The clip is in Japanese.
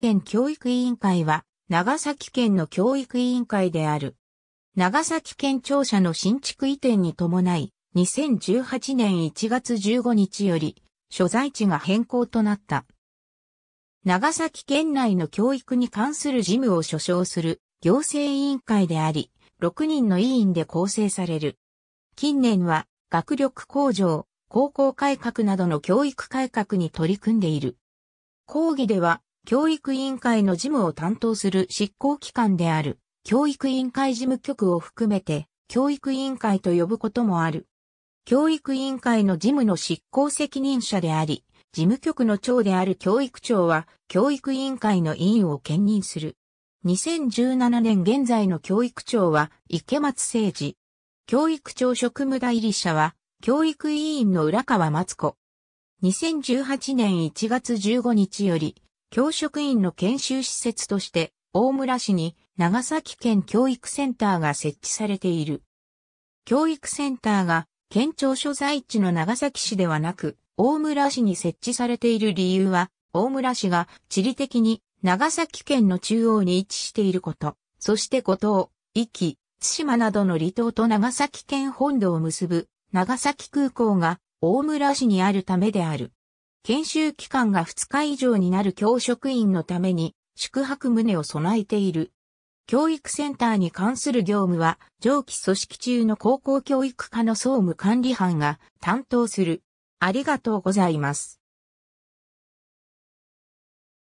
県教育委員会は、長崎県の教育委員会である。長崎県庁舎の新築移転に伴い、2018年1月15日より、所在地が変更となった。長崎県内の教育に関する事務を所掌する行政委員会であり、6人の委員で構成される。近年は、学力向上、高校改革などの教育改革に取り組んでいる。講義では、教育委員会の事務を担当する執行機関である、教育委員会事務局を含めて、教育委員会と呼ぶこともある。教育委員会の事務の執行責任者であり、事務局の長である教育長は、教育委員会の委員を兼任する。2017年現在の教育長は、池松誠治。教育長職務代理者は、教育委員の浦川松子。2018年1月15日より、教職員の研修施設として大村市に長崎県教育センターが設置されている。教育センターが県庁所在地の長崎市ではなく大村市に設置されている理由は大村市が地理的に長崎県の中央に位置していること、そして五島、壱岐、津島などの離島と長崎県本土を結ぶ長崎空港が大村市にあるためである。研修期間が2日以上になる教職員のために宿泊棟を備えている。教育センターに関する業務は上記組織中の高校教育課の総務管理班が担当する。ありがとうございます。